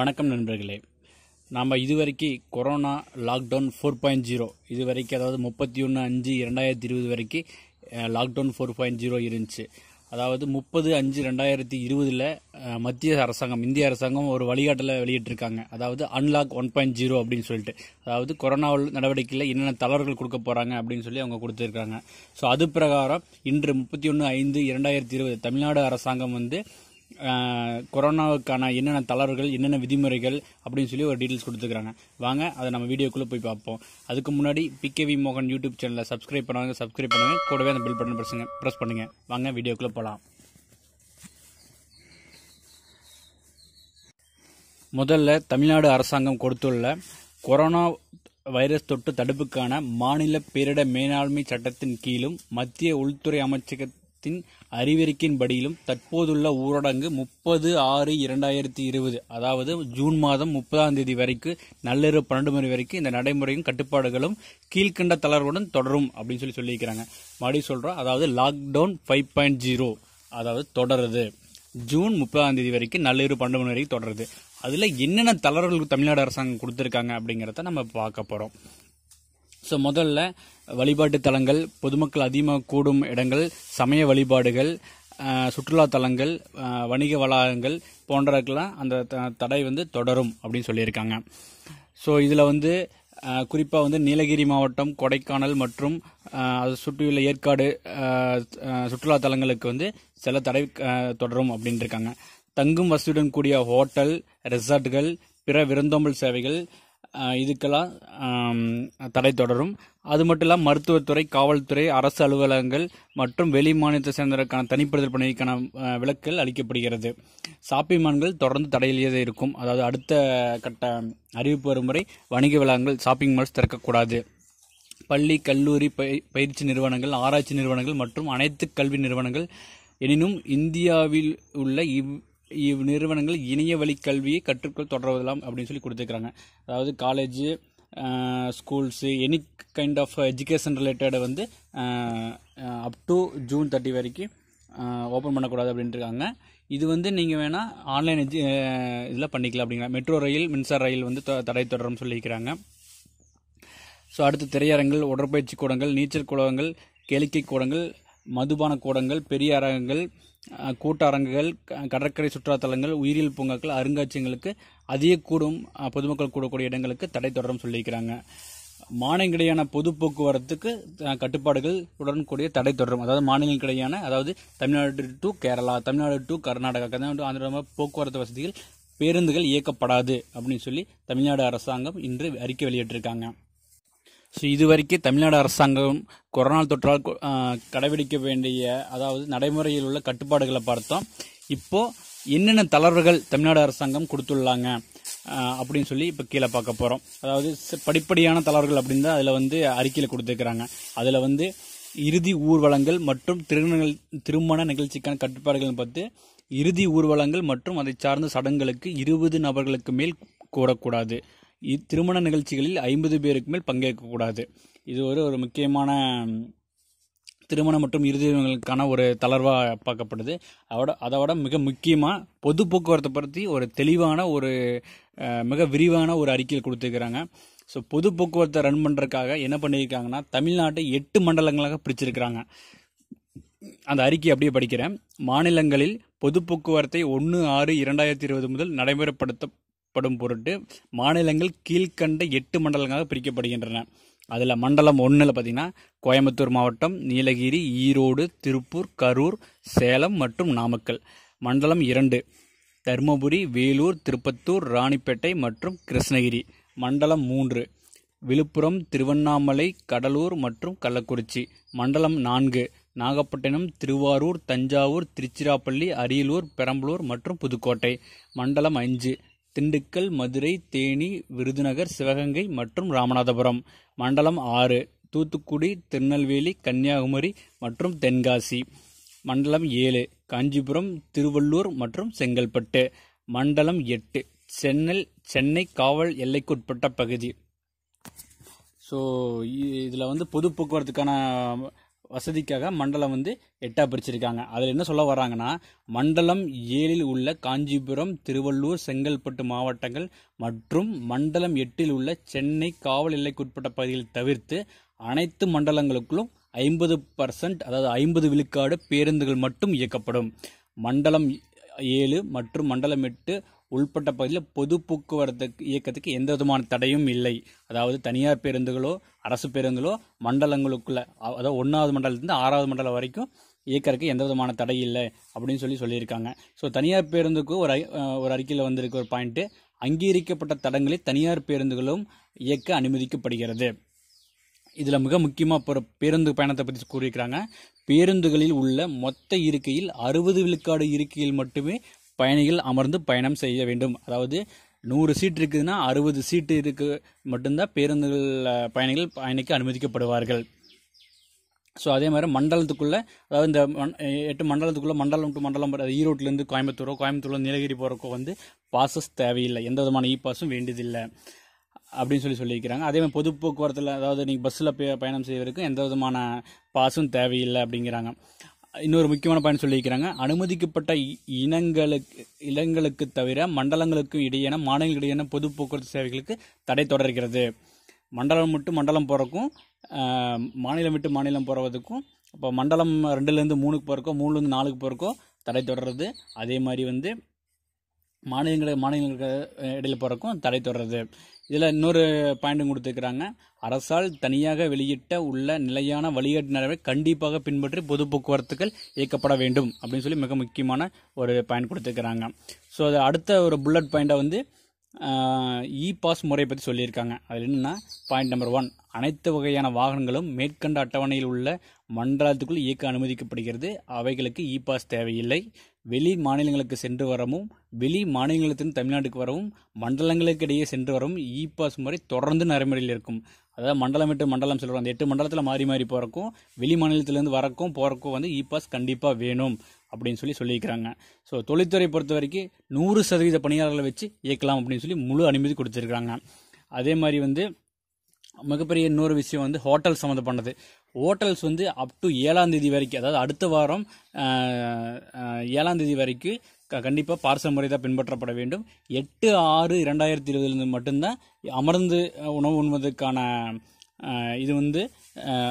வணக்கம் நண்பர்களே நாம் இதுவரைக்கும் corona lockdown four point zero இது வரைக்கும் அதாவது முப்பத்தி ஒன்று அஞ்சு இரண்டாயிரத்தி இருபது வரைக்கும் லாக்டவுன் ஃபோர் பாயிண்ட் ஜீரோ இருந்துச்சு அதாவது முப்பது அஞ்சு ரெண்டாயிரத்தி இருபதில் மத்திய அரசாங்கம் இந்திய அரசாங்கம் ஒரு வழிகாட்டில் வெளியிட்டிருக்காங்க அதாவது அன்லாக் ஒன் பாயிண்ட் ஜீரோ அப்படின்னு சொல்லிட்டு அதாவது கொரோனா நடவடிக்கையில் என்னென்ன தளர்வுகள் கொடுக்க போகிறாங்க அப்படின்னு சொல்லி அவங்க கொடுத்துருக்காங்க ஸோ அது பிரகாரம் இன்று முப்பத்தி ஒன்று ஐந்து இரண்டாயிரத்தி இருபது தமிழ்நாடு அரசாங்கம் வந்து கொரோனாவுக்கான என்னென்ன தளர்வுகள் என்னென்ன விதிமுறைகள் அப்படின்னு சொல்லி ஒரு டீட்டெயில்ஸ் கொடுத்துருக்காங்க வாங்க அதை நம்ம வீடியோக்குள்ளே போய் பார்ப்போம் அதுக்கு முன்னாடி பிகேவி மோகன் யூடியூப் சேனலில் சப்ஸ்கிரைப் பண்ணுவாங்க சப்ஸ்கிரைப் பண்ணுங்க கூடவே அந்த பில் பட்டன் பிரசுங்க ப்ரெஸ் பண்ணுங்கள் வாங்க வீடியோக்குள்ளே போகலாம் முதல்ல தமிழ்நாடு அரசாங்கம் கொடுத்துள்ள கொரோனா வைரஸ் தொற்று தடுப்புக்கான மாநில பேரிட மேலாண்மை சட்டத்தின் கீழும் மத்திய உள்துறை அமைச்சக அரசாங்கத்தின் படியிலும் தற்போதுள்ள ஊரடங்கு முப்பது ஆறு இரண்டாயிரத்தி இருபது அதாவது ஜூன் மாதம் முப்பதாம் தேதி வரைக்கும் நள்ளிரவு பன்னெண்டு மணி வரைக்கும் இந்த நடைமுறையும் கட்டுப்பாடுகளும் கீழ்கண்ட தளர்வுடன் தொடரும் அப்படின்னு சொல்லி சொல்லியிருக்கிறாங்க மறுபடியும் சொல்கிறோம் அதாவது லாக்டவுன் ஃபைவ் பாயிண்ட் ஜீரோ அதாவது தொடருது ஜூன் முப்பதாம் தேதி வரைக்கும் நள்ளிரவு பன்னெண்டு மணி வரைக்கும் தொடருது அதில் என்னென்ன தளர்வுகள் தமிழ்நாடு அரசாங்கம் கொடுத்துருக்காங்க அப்படிங்கிறத நம்ம பார்க்க போகிறோம் ஸோ முதல்ல வழிபாட்டு தலங்கள் பொதுமக்கள் அதிகமாக கூடும் இடங்கள் சமய வழிபாடுகள் சுற்றுலா தலங்கள் வணிக வளாகங்கள் போன்றதுக்கெல்லாம் அந்த தடை வந்து தொடரும் அப்படின்னு சொல்லியிருக்காங்க ஸோ இதில் வந்து குறிப்பாக வந்து நீலகிரி மாவட்டம் கொடைக்கானல் மற்றும் அதை சுற்றியுள்ள ஏற்காடு சுற்றுலா தலங்களுக்கு வந்து சில தடை தொடரும் அப்படின்ட்டு இருக்காங்க தங்கும் வசதியுடன் கூடிய ஹோட்டல் ரெசார்ட்டுகள் பிற விருந்தோம்பல் சேவைகள் இதுக்கெல்லாம் தடை தொடரும் அது மட்டும் இல்லாமல் மருத்துவத்துறை காவல்துறை அரசு அலுவலகங்கள் மற்றும் வெளி மாநிலத்தை சேர்ந்ததற்கான தனிப்படுதல் பணிக்கான விளக்குகள் அளிக்கப்படுகிறது ஷாப்பிங் தொடர்ந்து தடையிலேயே இருக்கும் அதாவது அடுத்த கட்ட அறிவிப்பு வரும் முறை வணிக வளாகங்கள் ஷாப்பிங் மால்ஸ் திறக்கக்கூடாது பள்ளி கல்லூரி பயிற்சி நிறுவனங்கள் ஆராய்ச்சி நிறுவனங்கள் மற்றும் அனைத்து கல்வி நிறுவனங்கள் எனினும் இந்தியாவில் உள்ள இவ் நிறுவனங்கள் இணைய வழி கல்வியை கற்றுக்கொள் தொடர்வதெல்லாம் அப்படின்னு சொல்லி கொடுத்துருக்குறாங்க அதாவது college schools any kind of education ரிலேட்டடை வந்து அப் டு ஜூன் தேர்ட்டி வரைக்கும் ஓப்பன் பண்ணக்கூடாது அப்படின்ட்டுருக்காங்க இது வந்து நீங்கள் வேணால் ஆன்லைன் எஜு இதில் பண்ணிக்கலாம் அப்படிங்களா மெட்ரோ ரயில் மின்சார ரயில் வந்து தடை தொடரும் சொல்லியிருக்கிறாங்க ஸோ அடுத்து திரையரங்கள் உடற்பயிற்சி கூடங்கள் நீச்சல் கூடங்கள் கேளிக்கை கூடங்கள் மதுபான கூடங்கள் பெரிய அரங்கங்கள் கூட்டரங்குகள் கடற்கரை சுற்றுலாத்தலங்கள் உயிரியல் பூங்காக்கள் அருங்காட்சியங்களுக்கு அதிக கூடும் பொதுமக்கள் கூடக்கூடிய இடங்களுக்கு தடை தொடரும் சொல்லியிருக்கிறாங்க மாநிலங்களிடையான பொது போக்குவரத்துக்கு கட்டுப்பாடுகள் உடன் கூடிய தடை தொடரும் அதாவது மாநிலங்களுக்கிடையான அதாவது தமிழ்நாடு டு கேரளா தமிழ்நாடு டு கர்நாடகா அந்த போக்குவரத்து வசதிகள் பேருந்துகள் இயக்கப்படாது அப்படின்னு சொல்லி தமிழ்நாடு அரசாங்கம் இன்று அறிக்கை வெளியிட்டிருக்காங்க ஸோ இது வரைக்கும் தமிழ்நாடு அரசாங்கம் கொரோனா தொற்றால் கடைபிடிக்க வேண்டிய அதாவது நடைமுறையில் உள்ள கட்டுப்பாடுகளை பார்த்தோம் இப்போது என்னென்ன தளர்வுகள் தமிழ்நாடு அரசாங்கம் கொடுத்துள்ளாங்க அப்படின்னு சொல்லி இப்போ கீழே பார்க்க போகிறோம் அதாவது படிப்படியான தளர்வுகள் அப்படின்னு தான் அதில் வந்து அறிக்கையில் கொடுத்துருக்குறாங்க அதில் வந்து இறுதி ஊர்வலங்கள் மற்றும் திருமணங்கள் திருமண நிகழ்ச்சிக்கான கட்டுப்பாடுகள் பார்த்து இறுதி ஊர்வலங்கள் மற்றும் அதை சார்ந்த சடங்குகளுக்கு இருபது நபர்களுக்கு மேல் கூறக்கூடாது திருமண நிகழ்ச்சிகளில் ஐம்பது பேருக்கு மேல் பங்கேற்கக்கூடாது இது ஒரு ஒரு முக்கியமான திருமணம் மற்றும் இறுதிகளுக்கான ஒரு தளர்வாக பார்க்கப்படுது அதோட அதோட மிக முக்கியமாக பொது போக்குவரத்தை பற்றி ஒரு தெளிவான ஒரு மிக விரிவான ஒரு அறிக்கையில் கொடுத்துருக்குறாங்க ஸோ பொது போக்குவரத்தை ரன் பண்ணுறதுக்காக என்ன பண்ணியிருக்காங்கன்னா தமிழ்நாட்டை எட்டு மண்டலங்களாக பிரிச்சிருக்கிறாங்க அந்த அறிக்கை அப்படியே படிக்கிறேன் மாநிலங்களில் பொது போக்குவரத்தை ஒன்று ஆறு இரண்டாயிரத்தி இருபது முதல் நடைமுறைப்படுத்த படும் பொருட்டு மாநிலங்கள் கீழ்கண்ட எட்டு மண்டலங்களாக பிரிக்கப்படுகின்றன அதில் மண்டலம் ஒன்றில் பார்த்தீங்கன்னா கோயம்புத்தூர் மாவட்டம் நீலகிரி ஈரோடு திருப்பூர் கரூர் சேலம் மற்றும் நாமக்கல் மண்டலம் இரண்டு தருமபுரி வேலூர் திருப்பத்தூர் ராணிப்பேட்டை மற்றும் கிருஷ்ணகிரி மண்டலம் மூன்று விழுப்புரம் திருவண்ணாமலை கடலூர் மற்றும் கள்ளக்குறிச்சி மண்டலம் நான்கு நாகப்பட்டினம் திருவாரூர் தஞ்சாவூர் திருச்சிராப்பள்ளி அரியலூர் பெரம்பலூர் மற்றும் புதுக்கோட்டை மண்டலம் அஞ்சு திண்டுக்கல் மதுரை தேனி விருதுநகர் சிவகங்கை மற்றும் ராமநாதபுரம் மண்டலம் ஆறு தூத்துக்குடி திருநெல்வேலி கன்னியாகுமரி மற்றும் தென்காசி மண்டலம் ஏழு காஞ்சிபுரம் திருவள்ளூர் மற்றும் செங்கல்பட்டு மண்டலம் எட்டு சென்னை சென்னை காவல் எல்லைக்குட்பட்ட பகுதி ஸோ இதில் வந்து பொது போக்குவரத்துக்கான வசதிக்காக மண்டலம் வந்து எட்டாக பிரிச்சிருக்காங்க அதில் என்ன சொல்ல வராங்கன்னா மண்டலம் ஏழில் உள்ள காஞ்சிபுரம் திருவள்ளூர் செங்கல்பட்டு மாவட்டங்கள் மற்றும் மண்டலம் எட்டில் உள்ள சென்னை காவல் எல்லைக்குட்பட்ட பகுதியில் தவிர்த்து அனைத்து மண்டலங்களுக்குள்ளும் ஐம்பது பர்சன்ட் அதாவது ஐம்பது விழுக்காடு பேருந்துகள் மட்டும் இயக்கப்படும் மண்டலம் ஏழு மற்றும் மண்டலம் எட்டு உள்பட்ட பகுதியில் பொது போக்குவரத்து இயக்கத்துக்கு எந்த விதமான தடையும் இல்லை அதாவது தனியார் பேருந்துகளோ அரசு பேருந்துகளோ மண்டலங்களுக்குள்ள அதாவது ஒன்றாவது மண்டலத்துலேருந்து ஆறாவது மண்டலம் வரைக்கும் இயக்கறதுக்கு எந்த விதமான தடை இல்லை அப்படின்னு சொல்லி சொல்லியிருக்காங்க ஸோ தனியார் பேருந்துக்கு ஒரு ஒரு அறிக்கையில் வந்திருக்க ஒரு பாயிண்ட்டு அங்கீகரிக்கப்பட்ட தடங்களை தனியார் பேருந்துகளும் இயக்க அனுமதிக்கப்படுகிறது இதில் மிக முக்கியமாக இப்போ பேருந்து பயணத்தை பற்றி கூறியிருக்கிறாங்க பேருந்துகளில் உள்ள மொத்த இருக்கையில் அறுபது விழுக்காடு இருக்கையில் மட்டுமே பயணிகள் அமர்ந்து பயணம் செய்ய வேண்டும் அதாவது நூறு சீட் இருக்குதுன்னா அறுபது சீட்டு இருக்கு மட்டும்தான் பேருந்துகள் பயணிகள் பயணிக்க அனுமதிக்கப்படுவார்கள் ஸோ அதே மாதிரி மண்டலத்துக்குள்ளே அதாவது இந்த எட்டு மண்டலத்துக்குள்ளே மண்டலம் டு மண்டலம் அது ஈரோட்லேருந்து கோயம்புத்தூரோ கோயம்புத்தூரில் நீலகிரி போகிறக்கோ வந்து பாசஸ் தேவையில்லை எந்த விதமான இ பாஸும் வேண்டியதில்லை அப்படின்னு சொல்லி சொல்லியிருக்கிறாங்க அதே மாதிரி பொது போக்குவரத்தில் அதாவது நீங்கள் பஸ்ஸில் பயணம் செய்வதற்கு எந்த விதமான பாஸும் தேவையில்லை அப்படிங்கிறாங்க இன்னொரு முக்கியமான பயன் சொல்லியிருக்கிறாங்க அனுமதிக்கப்பட்ட இனங்களுக்கு இனங்களுக்கு தவிர மண்டலங்களுக்கும் இடையேன மாநிலங்களிடையேன பொது போக்குவரத்து சேவைகளுக்கு தடை தொடர்கிறது மண்டலம் விட்டு மண்டலம் போகிறக்கும் மாநிலம் விட்டு மாநிலம் போகிறதுக்கும் இப்போ மண்டலம் ரெண்டுலேருந்து மூணுக்கு போகிறக்கோ மூணுலேருந்து நாலுக்கு போகிறக்கோ தடை தொடர்றது அதே மாதிரி வந்து மாநிலங்களை மாநிலங்களுக்கு இடையில் போகிறக்கும் தடை தொடர்றது இதில் இன்னொரு பாயிண்ட்டும் கொடுத்துருக்குறாங்க அரசால் தனியாக வெளியிட்ட உள்ள நிலையான வழிகாட்டு நடைமுறை கண்டிப்பாக பின்பற்றி பொது போக்குவரத்துகள் இயக்கப்பட வேண்டும் அப்படின்னு சொல்லி மிக முக்கியமான ஒரு பாயிண்ட் கொடுத்துருக்குறாங்க ஸோ அது அடுத்த ஒரு புல்லட் பாயிண்ட்டை வந்து இ பாஸ் முறையை பற்றி சொல்லியிருக்காங்க அதில் என்னென்னா பாயிண்ட் நம்பர் ஒன் அனைத்து வகையான வாகனங்களும் மேற்கண்ட அட்டவணையில் உள்ள மண்டலத்துக்குள் இயக்க அனுமதிக்கப்படுகிறது அவைகளுக்கு இ பாஸ் தேவையில்லை வெளி மாநிலங்களுக்கு சென்று வரவும் வெளி மாநிலத்தின் தமிழ்நாட்டுக்கு வரவும் மண்டலங்களுக்கு இடையே சென்று வரவும் இ பாஸ் முறை தொடர்ந்து நடைமுறையில் இருக்கும் அதாவது மண்டலம் விட்டு மண்டலம் சொல்கிறோம் அந்த எட்டு மண்டலத்தில் மாறி மாறி போகிறக்கும் வெளி மாநிலத்திலேருந்து வரக்கும் போகிறக்கும் வந்து இ பாஸ் கண்டிப்பாக வேணும் அப்படின்னு சொல்லி சொல்லியிருக்கிறாங்க ஸோ தொழில்துறை பொறுத்த வரைக்கும் நூறு சதவீத பணியாளர்களை வச்சு இயக்கலாம் அப்படின்னு சொல்லி முழு அனுமதி கொடுத்துருக்காங்க அதே மாதிரி வந்து மிகப்பெரிய இன்னொரு விஷயம் வந்து ஹோட்டல் சம்மந்தப்பட்டது ஹோட்டல்ஸ் வந்து அப் டு ஏழாம் தேதி வரைக்கும் அதாவது அடுத்த வாரம் ஏழாம் தேதி வரைக்கும் கண்டிப்பாக பார்சல் முறை தான் பின்பற்றப்பட வேண்டும் எட்டு ஆறு இரண்டாயிரத்தி இருபதுலேருந்து மட்டும்தான் அமர்ந்து உணவு உண்பதற்கான இது வந்து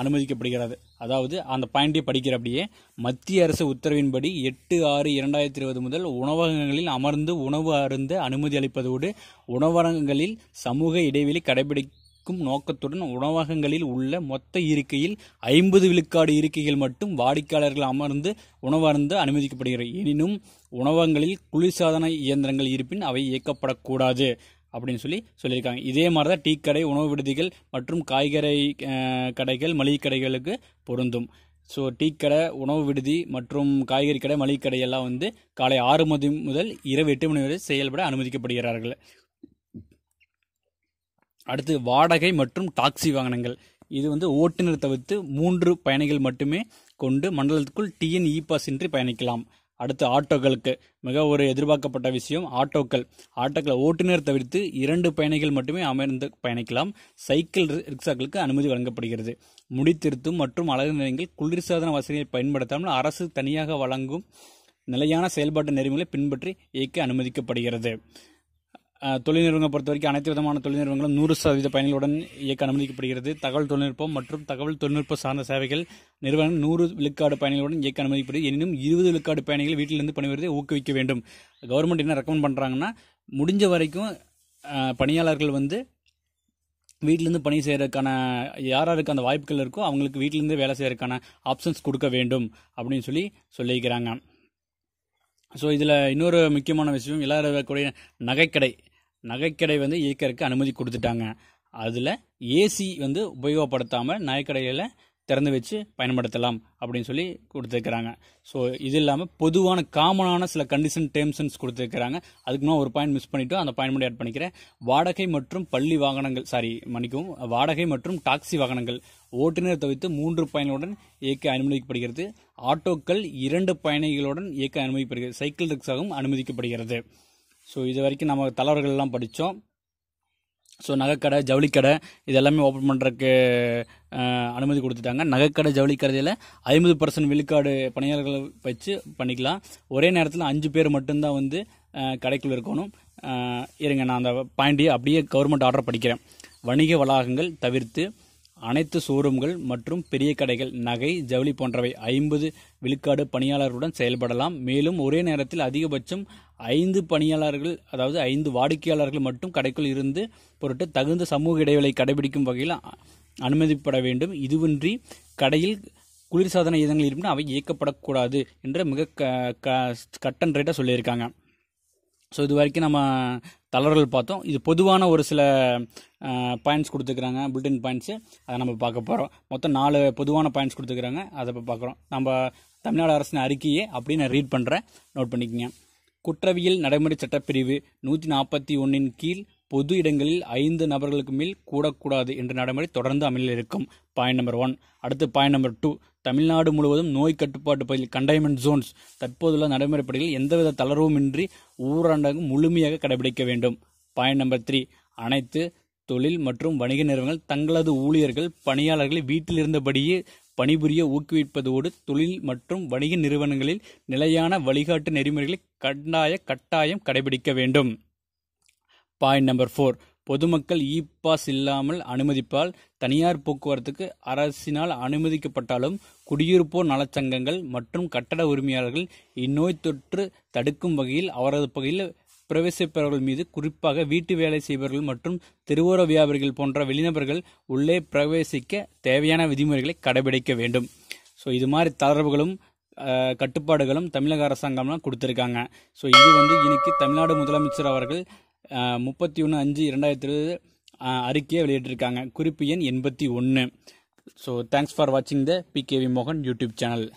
அனுமதிக்கப்படுகிறது அதாவது அந்த பாயிண்டே படிக்கிற அப்படியே மத்திய அரசு உத்தரவின்படி எட்டு ஆறு இரண்டாயிரத்தி இருபது முதல் உணவகங்களில் அமர்ந்து உணவு அருந்த அனுமதி அளிப்பதோடு உணவகங்களில் சமூக இடைவெளி கடைபிடி விற்கும் நோக்கத்துடன் உணவகங்களில் உள்ள மொத்த இருக்கையில் ஐம்பது விழுக்காடு இருக்கைகள் மட்டும் வாடிக்கையாளர்கள் அமர்ந்து உணவருந்த அனுமதிக்கப்படுகிறது எனினும் உணவகங்களில் குளிர்சாதன இயந்திரங்கள் இருப்பின் அவை இயக்கப்படக்கூடாது அப்படின்னு சொல்லி சொல்லியிருக்காங்க இதே மாதிரி தான் டீ கடை உணவு விடுதிகள் மற்றும் காய்கறி கடைகள் மளிகை கடைகளுக்கு பொருந்தும் ஸோ டீ கடை உணவு விடுதி மற்றும் காய்கறி கடை மளிகை கடை எல்லாம் வந்து காலை ஆறு மணி முதல் இரவு எட்டு மணி வரை செயல்பட அனுமதிக்கப்படுகிறார்கள் அடுத்து வாடகை மற்றும் டாக்ஸி வாகனங்கள் இது வந்து ஓட்டுநர் தவிர்த்து மூன்று பயணிகள் மட்டுமே கொண்டு மண்டலத்துக்குள் டிஎன் இ பாஸ் இன்றி பயணிக்கலாம் அடுத்து ஆட்டோக்களுக்கு மிக ஒரு எதிர்பார்க்கப்பட்ட விஷயம் ஆட்டோக்கள் ஆட்டோக்களை ஓட்டுநர் தவிர்த்து இரண்டு பயணிகள் மட்டுமே அமர்ந்து பயணிக்கலாம் சைக்கிள் ரிக்ஷாக்களுக்கு அனுமதி வழங்கப்படுகிறது முடித்திருத்தும் மற்றும் அழகு நிலையங்கள் குளிர்சாதன வசதியை பயன்படுத்தாமல் அரசு தனியாக வழங்கும் நிலையான செயல்பாட்டு நெறிமுறை பின்பற்றி இயக்க அனுமதிக்கப்படுகிறது தொழில் நிறுவனம் பொறுத்த வரைக்கும் அனைத்து விதமான தொழில் நிறுவனங்களும் நூறு சதவீத பயணிகளுடன் இயக்க அனுமதிக்கப்படுகிறது தகவல் தொழில்நுட்பம் மற்றும் தகவல் தொழில்நுட்ப சார்ந்த சேவைகள் நிறுவனம் நூறு விழுக்காடு பயணிகளுடன் இயக்க அனுமதிக்கப்படுகிறது எனினும் இருபது விழுக்காடு பயணிகள் வீட்டிலிருந்து பணிபுரிவதை ஊக்குவிக்க வேண்டும் கவர்மெண்ட் என்ன ரெக்கமெண்ட் பண்ணுறாங்கன்னா முடிஞ்ச வரைக்கும் பணியாளர்கள் வந்து வீட்டிலேருந்து பணி செய்கிறதுக்கான யாராருக்கு அந்த வாய்ப்புகள் இருக்கோ அவங்களுக்கு வீட்டிலேருந்து வேலை செய்கிறதுக்கான ஆப்ஷன்ஸ் கொடுக்க வேண்டும் அப்படின்னு சொல்லி சொல்லியிருக்கிறாங்க ஸோ இதில் இன்னொரு முக்கியமான விஷயம் எல்லாருக்கூடிய நகைக்கடை நகைக்கடை வந்து இயக்கிறதுக்கு அனுமதி கொடுத்துட்டாங்க அதில் ஏசி வந்து உபயோகப்படுத்தாமல் நகைக்கடையில் திறந்து வச்சு பயன்படுத்தலாம் அப்படின்னு சொல்லி கொடுத்துருக்குறாங்க ஸோ இது இல்லாமல் பொதுவான காமனான சில கண்டிஷன் டேர்ம்ஸ் கொடுத்துருக்குறாங்க அதுக்கு நான் ஒரு பாயிண்ட் மிஸ் பண்ணிவிட்டோம் அந்த பாயிண்ட் மட்டும் ஆட் பண்ணிக்கிறேன் வாடகை மற்றும் பள்ளி வாகனங்கள் சாரி மன்னிக்கவும் வாடகை மற்றும் டாக்ஸி வாகனங்கள் ஓட்டுநர் தவிர்த்து மூன்று பயணிகளுடன் இயக்க அனுமதிக்கப்படுகிறது ஆட்டோக்கள் இரண்டு பயணிகளுடன் இயக்க அனுமதிக்கப்படுகிறது சைக்கிள் ரிக்ஸாகவும் அனுமதிக்கப்படுகிறது ஸோ இது வரைக்கும் நம்ம தலைவர்கள்லாம் படித்தோம் ஸோ நகைக்கடை ஜவுளிக்கடை இது எல்லாமே ஓப்பன் பண்ணுறக்கு அனுமதி கொடுத்துட்டாங்க நகைக்கடை ஜவுளிக்கடையில் ஐம்பது பர்சன்ட் விழுக்காடு பணியாளர்களை வச்சு பண்ணிக்கலாம் ஒரே நேரத்தில் அஞ்சு பேர் மட்டும்தான் வந்து கடைக்குள்ள இருக்கணும் இருங்க நான் அந்த பாயிண்ட்டையே அப்படியே கவர்மெண்ட் ஆர்டர் படிக்கிறேன் வணிக வளாகங்கள் தவிர்த்து அனைத்து ஷோரூம்கள் மற்றும் பெரிய கடைகள் நகை ஜவுளி போன்றவை ஐம்பது விழுக்காடு பணியாளர்களுடன் செயல்படலாம் மேலும் ஒரே நேரத்தில் அதிகபட்சம் ஐந்து பணியாளர்கள் அதாவது ஐந்து வாடிக்கையாளர்கள் மட்டும் கடைக்குள் இருந்து பொருட்டு தகுந்த சமூக இடைவெளி கடைபிடிக்கும் வகையில் அனுமதிப்பட வேண்டும் இதுவின்றி கடையில் குளிர்சாதன இயந்திரங்கள் இருப்பினா அவை இயக்கப்படக்கூடாது என்று மிக க கட்டன் ரேட்டாக சொல்லியிருக்காங்க ஸோ இது வரைக்கும் நம்ம தளர்வுகள் பார்த்தோம் இது பொதுவான ஒரு சில பாயிண்ட்ஸ் கொடுத்துக்கிறாங்க புல்டின் பாயிண்ட்ஸு அதை நம்ம பார்க்க போகிறோம் மொத்தம் நாலு பொதுவான பாயிண்ட்ஸ் கொடுத்துக்கிறாங்க அதை இப்போ பார்க்குறோம் நம்ம தமிழ்நாடு அரசின் அறிக்கையை அப்படியே நான் ரீட் பண்ணுறேன் நோட் பண்ணிக்கோங்க குற்றவியல் நடைமுறை சட்டப்பிரிவு நூற்றி நாற்பத்தி ஒன்றின் கீழ் பொது இடங்களில் ஐந்து நபர்களுக்கு மேல் கூடக்கூடாது என்ற நடைமுறை தொடர்ந்து அமலில் இருக்கும் பாயிண்ட் நம்பர் ஒன் அடுத்து பாயிண்ட் நம்பர் டூ தமிழ்நாடு முழுவதும் நோய் கட்டுப்பாட்டு பகுதியில் கண்டெய்ன்மெண்ட் ஜோன்ஸ் தற்போதுள்ள நடைமுறைப்படியில் எந்தவித தளர்வுமின்றி ஊரடங்கு முழுமையாக கடைபிடிக்க வேண்டும் பாயிண்ட் நம்பர் த்ரீ அனைத்து தொழில் மற்றும் வணிக நிறுவனங்கள் தங்களது ஊழியர்கள் பணியாளர்களை வீட்டில் இருந்தபடியே பணிபுரிய ஊக்குவிப்பதோடு தொழில் மற்றும் வணிக நிறுவனங்களில் நிலையான வழிகாட்டு நெறிமுறைகளை கட்டாய கட்டாயம் கடைபிடிக்க வேண்டும் பாயிண்ட் நம்பர் ஃபோர் பொதுமக்கள் இ பாஸ் இல்லாமல் அனுமதிப்பால் தனியார் போக்குவரத்துக்கு அரசினால் அனுமதிக்கப்பட்டாலும் குடியிருப்போர் நலச்சங்கங்கள் மற்றும் கட்டட உரிமையாளர்கள் இந்நோய் தொற்று தடுக்கும் வகையில் அவரது பகுதியில் பிரவேசிப்பவர்கள் மீது குறிப்பாக வீட்டு வேலை செய்பவர்கள் மற்றும் தெருவோர வியாபாரிகள் போன்ற வெளிநபர்கள் உள்ளே பிரவேசிக்க தேவையான விதிமுறைகளை கடைபிடிக்க வேண்டும் ஸோ இது மாதிரி தளர்வுகளும் கட்டுப்பாடுகளும் தமிழக அரசாங்கம்லாம் கொடுத்துருக்காங்க ஸோ இது வந்து இன்னைக்கு தமிழ்நாடு முதலமைச்சர் அவர்கள் முப்பத்தி ஒன்று அஞ்சு இரண்டாயிரத்தி இருபது அறிக்கையை வெளியிட்டிருக்காங்க குறிப்பு எண் எண்பத்தி ஒன்று ஸோ தேங்க்ஸ் ஃபார் வாட்சிங் த பிகேவி மோகன் யூடியூப் சேனல்